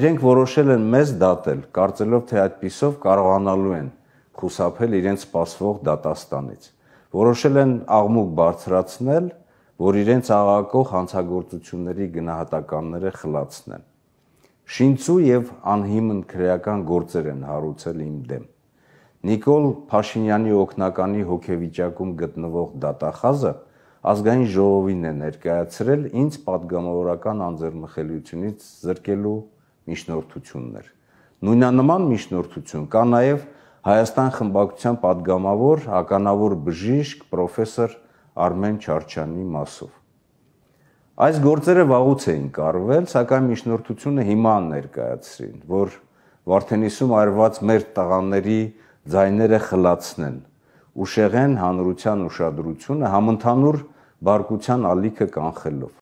Իրենք որոշել են մեզ դատել, կարծելով թե այդպիսով կարողանալու են խուսափել իրենց սпасվող դատաստանից։ Որոշել են աղմուկ բարձրացնել, որ իրենց աղակող հանցագործությունների գնահատականները խլացնեն։ Շինցու եւ անհիմն քրեական գործեր են հարուցել իմ դեմ։ Նիկոլ Փաշինյանի օկնականի հոգեվիճակում գտնվող դատախազը ազգային ժողովին է ներկայացրել ինձ падգամավորական անձեռնմխելիությունից զրկելու միջնորդություններ։ Նույնանման միջնորդություն կա նաև Հայաստան խմբակցության падգամավոր, հականավոր բժիշկ պրոֆեսոր Արմեն Չարչյանի մասով։ Այս գործերը վաղուց էին կարվել, սակայն միջնորդությունը հիմա ներկայացրին, որ Վարդենիսում արված մեր տղաների ձայները խլացնեն, ուշեղեն հանրության ուշադրությունը համընդհանուր բարգության ալիքը կանխելով։